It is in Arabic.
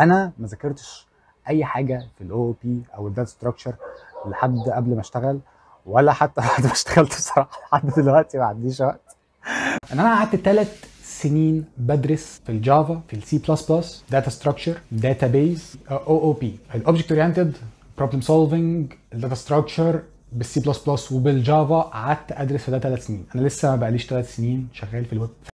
انا ما ذاكرتش اي حاجه في الاو بي او الداتا ستراكشر لحد قبل ما اشتغل ولا حتى بعد ما اشتغلت بصراحه لحد دلوقتي ما عنديش وقت انا قعدت ثلاث سنين بدرس في الجافا في السي بلس بلس داتا ستراكشر داتا بيز او او بي الاوبجكت اورينتد بروبلم سولفنج الداتا ستراكشر بالسي بلس بلس وبالجافا قعدت ادرس في ده ثلاث سنين انا لسه ما بقاليش ثلاث سنين شغال في الويب